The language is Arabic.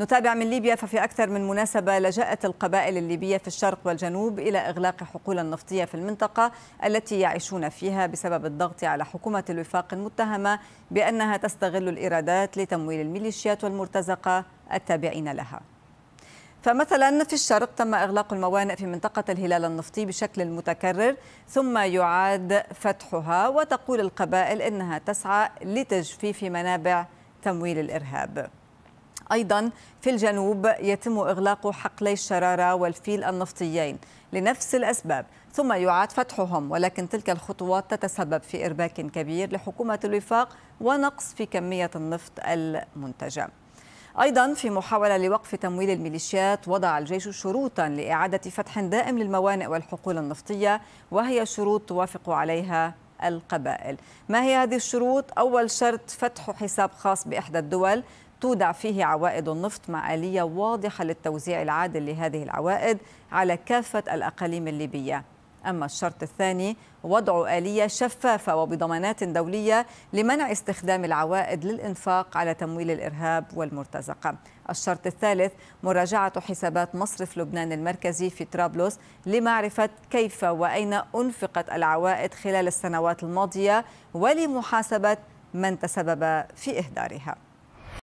نتابع من ليبيا ففي أكثر من مناسبة لجأت القبائل الليبية في الشرق والجنوب إلى إغلاق حقول نفطية في المنطقة التي يعيشون فيها بسبب الضغط على حكومة الوفاق المتهمة بأنها تستغل الإيرادات لتمويل الميليشيات والمرتزقة التابعين لها فمثلا في الشرق تم إغلاق الموانئ في منطقة الهلال النفطي بشكل متكرر ثم يعاد فتحها وتقول القبائل إنها تسعى لتجفيف منابع تمويل الإرهاب أيضا في الجنوب يتم إغلاق حقلي الشرارة والفيل النفطيين لنفس الأسباب ثم يعاد فتحهم ولكن تلك الخطوات تتسبب في إرباك كبير لحكومة الوفاق ونقص في كمية النفط المنتجة أيضا في محاولة لوقف تمويل الميليشيات وضع الجيش شروطا لإعادة فتح دائم للموانئ والحقول النفطية وهي شروط توافق عليها القبائل ما هي هذه الشروط؟ أول شرط فتح حساب خاص بإحدى الدول تودع فيه عوائد النفط مع آلية واضحة للتوزيع العادل لهذه العوائد على كافة الأقاليم الليبية أما الشرط الثاني وضع آلية شفافة وبضمانات دولية لمنع استخدام العوائد للإنفاق على تمويل الإرهاب والمرتزقة الشرط الثالث مراجعة حسابات مصرف لبنان المركزي في طرابلس لمعرفة كيف وأين أنفقت العوائد خلال السنوات الماضية ولمحاسبة من تسبب في إهدارها